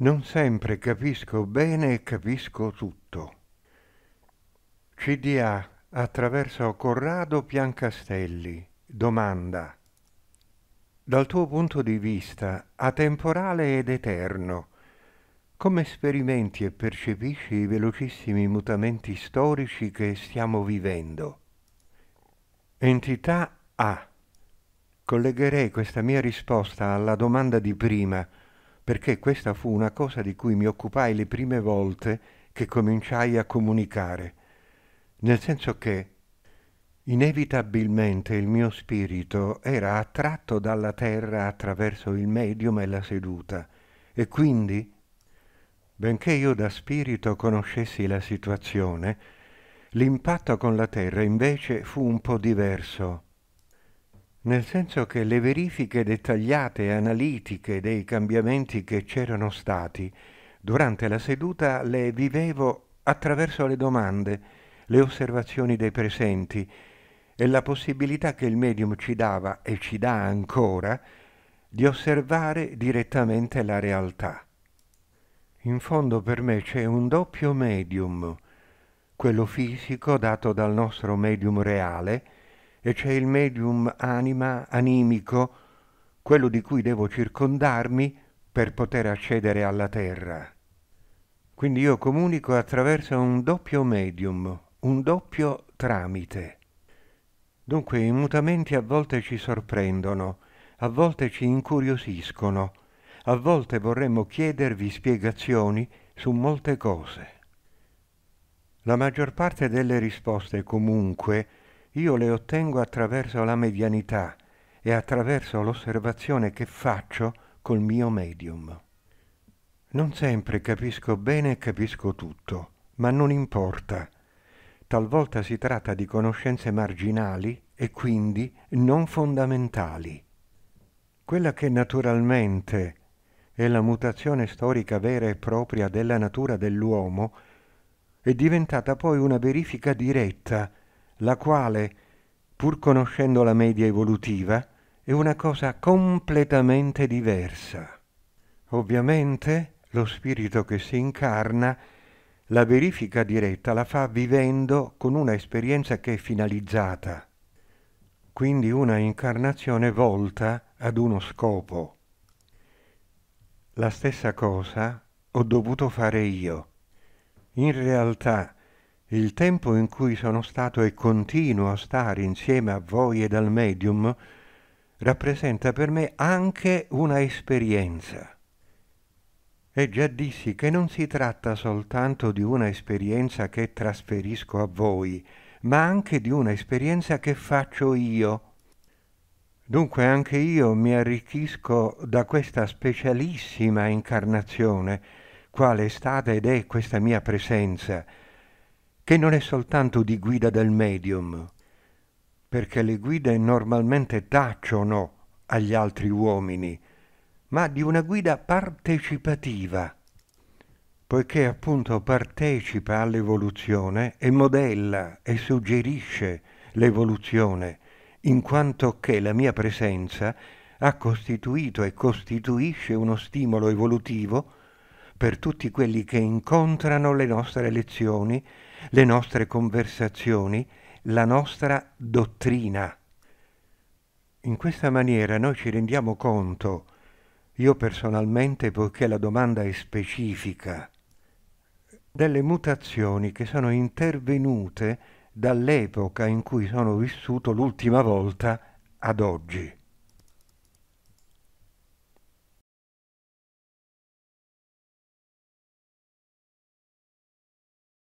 Non sempre capisco bene e capisco tutto. CDA attraverso Corrado Piancastelli. Domanda. Dal tuo punto di vista, atemporale ed eterno, come sperimenti e percepisci i velocissimi mutamenti storici che stiamo vivendo? Entità A. Collegherei questa mia risposta alla domanda di prima perché questa fu una cosa di cui mi occupai le prime volte che cominciai a comunicare, nel senso che inevitabilmente il mio spirito era attratto dalla terra attraverso il medium e la seduta e quindi, benché io da spirito conoscessi la situazione, l'impatto con la terra invece fu un po' diverso nel senso che le verifiche dettagliate e analitiche dei cambiamenti che c'erano stati durante la seduta le vivevo attraverso le domande, le osservazioni dei presenti e la possibilità che il medium ci dava e ci dà ancora di osservare direttamente la realtà. In fondo per me c'è un doppio medium, quello fisico dato dal nostro medium reale, e c'è il medium anima, animico, quello di cui devo circondarmi per poter accedere alla terra. Quindi io comunico attraverso un doppio medium, un doppio tramite. Dunque i mutamenti a volte ci sorprendono, a volte ci incuriosiscono, a volte vorremmo chiedervi spiegazioni su molte cose. La maggior parte delle risposte comunque io le ottengo attraverso la medianità e attraverso l'osservazione che faccio col mio medium. Non sempre capisco bene e capisco tutto, ma non importa. Talvolta si tratta di conoscenze marginali e quindi non fondamentali. Quella che naturalmente è la mutazione storica vera e propria della natura dell'uomo è diventata poi una verifica diretta la quale, pur conoscendo la media evolutiva, è una cosa completamente diversa. Ovviamente lo spirito che si incarna la verifica diretta la fa vivendo con una esperienza che è finalizzata, quindi una incarnazione volta ad uno scopo. La stessa cosa ho dovuto fare io. In realtà il tempo in cui sono stato e continuo a stare insieme a voi ed al medium rappresenta per me anche una esperienza. E già dissi che non si tratta soltanto di una esperienza che trasferisco a voi, ma anche di una esperienza che faccio io. Dunque anche io mi arricchisco da questa specialissima incarnazione, quale è stata ed è questa mia presenza, che non è soltanto di guida del medium, perché le guide normalmente tacciono agli altri uomini, ma di una guida partecipativa, poiché appunto partecipa all'evoluzione e modella e suggerisce l'evoluzione, in quanto che la mia presenza ha costituito e costituisce uno stimolo evolutivo per tutti quelli che incontrano le nostre lezioni le nostre conversazioni, la nostra dottrina. In questa maniera noi ci rendiamo conto, io personalmente, poiché la domanda è specifica, delle mutazioni che sono intervenute dall'epoca in cui sono vissuto l'ultima volta ad oggi.